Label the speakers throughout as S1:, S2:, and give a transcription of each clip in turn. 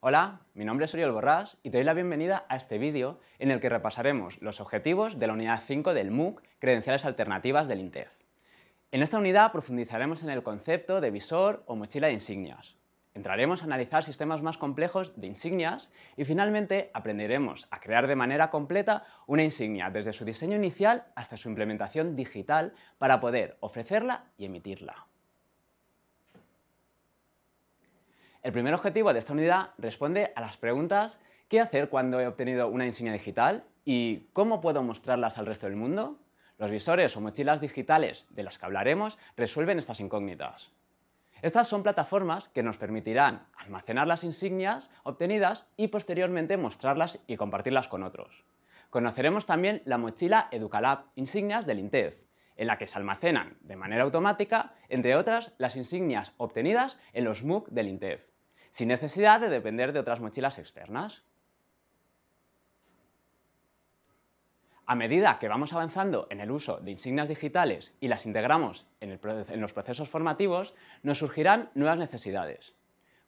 S1: Hola, mi nombre es Oriol Borrás y te doy la bienvenida a este vídeo en el que repasaremos los objetivos de la unidad 5 del MOOC Credenciales Alternativas del INTEF. En esta unidad profundizaremos en el concepto de visor o mochila de insignias. Entraremos a analizar sistemas más complejos de insignias y finalmente aprenderemos a crear de manera completa una insignia desde su diseño inicial hasta su implementación digital para poder ofrecerla y emitirla. El primer objetivo de esta unidad responde a las preguntas ¿qué hacer cuando he obtenido una insignia digital? ¿Y cómo puedo mostrarlas al resto del mundo? Los visores o mochilas digitales de las que hablaremos resuelven estas incógnitas. Estas son plataformas que nos permitirán almacenar las insignias obtenidas y posteriormente mostrarlas y compartirlas con otros. Conoceremos también la mochila Educalab Insignias del INTEF, en la que se almacenan de manera automática, entre otras, las insignias obtenidas en los MOOC del INTEF sin necesidad de depender de otras mochilas externas. A medida que vamos avanzando en el uso de insignias digitales y las integramos en, los procesos formativos, nos surgirán nuevas necesidades.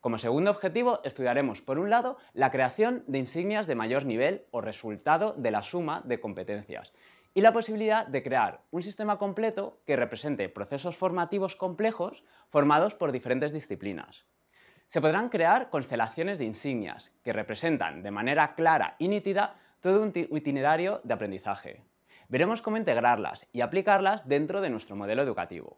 S1: Como segundo objetivo, estudiaremos, por un lado, la creación de insignias de mayor nivel o resultado de la suma de competencias y la posibilidad de crear un sistema completo que represente procesos formativos complejos formados por diferentes disciplinas se podrán crear constelaciones de insignias que representan de manera clara y nítida todo un itinerario de aprendizaje. Veremos cómo integrarlas y aplicarlas dentro de nuestro modelo educativo.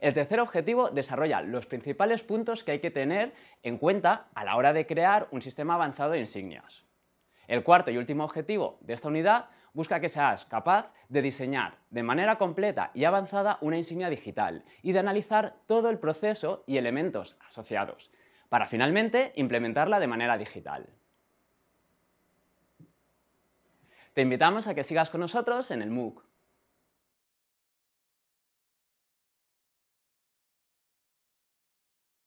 S1: El tercer objetivo desarrolla los principales puntos que hay que tener en cuenta a la hora de crear un sistema avanzado de insignias. El cuarto y último objetivo de esta unidad busca que seas capaz de diseñar de manera completa y avanzada una insignia digital y de analizar todo el proceso y elementos asociados, para finalmente implementarla de manera digital. Te invitamos a que sigas con nosotros en el MOOC.